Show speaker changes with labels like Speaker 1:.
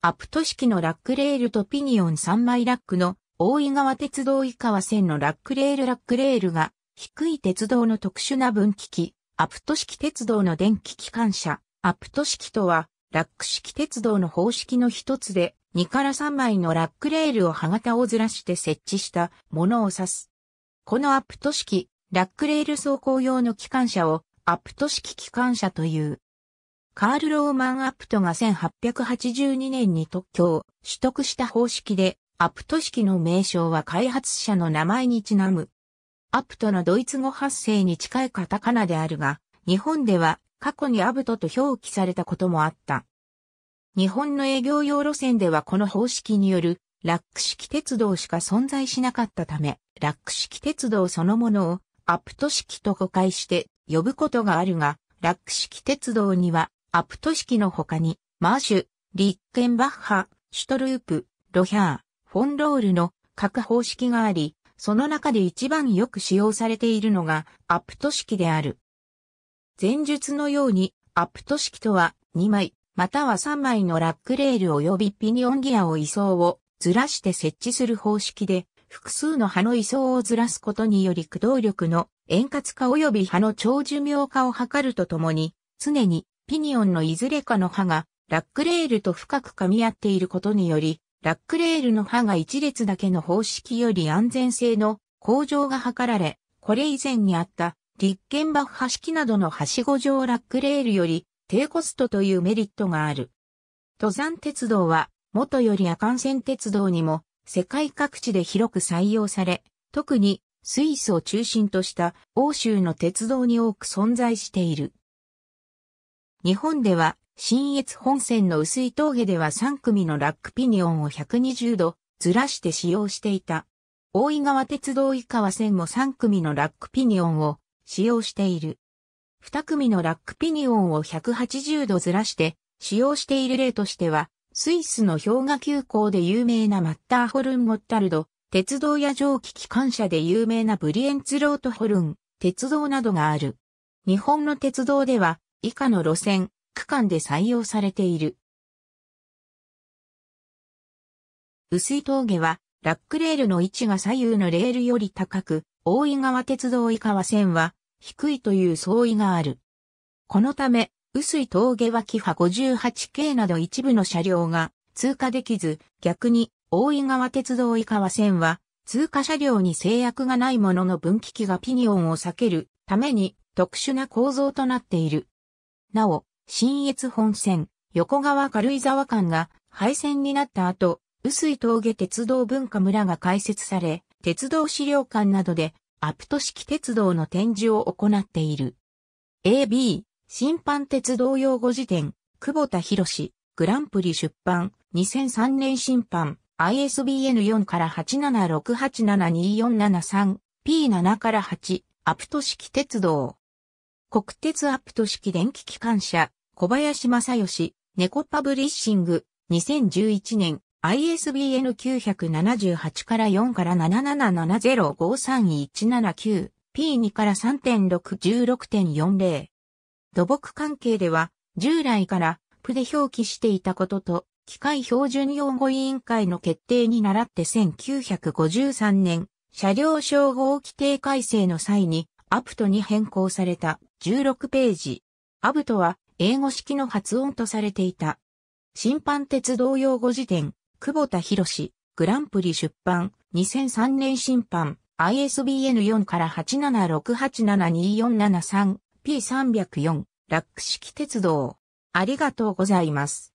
Speaker 1: アプト式のラックレールとピニオン3枚ラックの大井川鉄道井川線のラックレールラックレールが低い鉄道の特殊な分岐器、アプト式鉄道の電気機関車、アプト式とは、ラック式鉄道の方式の一つで、2から3枚のラックレールを歯型をずらして設置したものを指す。このアプト式、ラックレール走行用の機関車をアプト式機関車という。カール・ローマン・アプトが1882年に特許を取得した方式で、アプト式の名称は開発者の名前にちなむ。アプトのドイツ語発声に近いカタカナであるが、日本では過去にアブトと表記されたこともあった。日本の営業用路線ではこの方式によるラック式鉄道しか存在しなかったため、ラック式鉄道そのものをアプト式と誤解して呼ぶことがあるが、ラック式鉄道にはアプト式の他に、マーシュ、リッケンバッハ、シュトループ、ロヒャー、フォンロールの各方式があり、その中で一番よく使用されているのがアプト式である。前述のように、アプト式とは2枚、または3枚のラックレール及びピニオンギアを位相をずらして設置する方式で、複数の葉の位相をずらすことにより駆動力の円滑化及び葉の長寿命化を図るとともに、常にピニオンのいずれかの刃が、ラックレールと深く噛み合っていることにより、ラックレールの刃が一列だけの方式より安全性の向上が図られ、これ以前にあった立憲バッハ式などのはしご状ラックレールより低コストというメリットがある。登山鉄道は元より夜間線鉄道にも世界各地で広く採用され、特にスイスを中心とした欧州の鉄道に多く存在している。日本では、新越本線の薄い峠では3組のラックピニオンを120度ずらして使用していた。大井川鉄道井川線も3組のラックピニオンを使用している。2組のラックピニオンを180度ずらして使用している例としては、スイスの氷河急行で有名なマッターホルンモッタルド、鉄道や蒸気機関車で有名なブリエンツロートホルン、鉄道などがある。日本の鉄道では、以下の路線、区間で採用されている。薄い峠は、ラックレールの位置が左右のレールより高く、大井川鉄道井川線は低いという相違がある。このため、薄い峠はキハ 58K など一部の車両が通過できず、逆に大井川鉄道井川線は通過車両に制約がないものの分岐器がピニオンを避けるために特殊な構造となっている。なお、新越本線、横川軽井沢間が廃線になった後、薄井峠鉄道文化村が開設され、鉄道資料館などでアプト式鉄道の展示を行っている。AB、新版鉄道用語辞典、久保田博士、グランプリ出版、2003年新版、ISBN4 から 876872473P7 から8、アプト式鉄道。国鉄アプト式電気機関車、小林正義、猫パブリッシング、2011年、ISBN 978から4から7 7 7 0 5 3 1 7 9 P2 から3.616.40。土木関係では、従来から、プで表記していたことと、機械標準用語委員会の決定に倣って1953年、車両称号規定改正の際に、アプトに変更された16ページ。アブトは英語式の発音とされていた。審判鉄道用語辞典、久保田博士、グランプリ出版、2003年審判、ISBN4 から876872473、P304、ラック式鉄道。ありがとうございます。